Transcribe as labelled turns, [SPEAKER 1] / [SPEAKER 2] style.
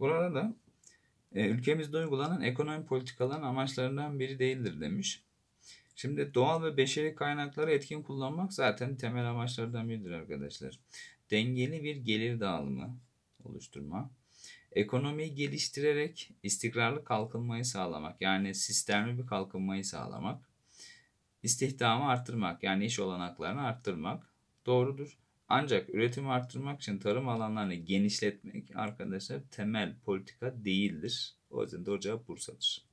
[SPEAKER 1] Burada da e, ülkemizde uygulanan ekonomi politikaların amaçlarından biri değildir demiş. Şimdi doğal ve beşeri kaynakları etkin kullanmak zaten temel amaçlardan biridir arkadaşlar. Dengeli bir gelir dağılımı oluşturma. Ekonomiyi geliştirerek istikrarlı kalkınmayı sağlamak. Yani sistemli bir kalkınmayı sağlamak. İstihdamı arttırmak yani iş olanaklarını arttırmak doğrudur. Ancak üretimi arttırmak için tarım alanlarını genişletmek arkadaşlar temel politika değildir. O yüzden doğru cevap Bursa'dır.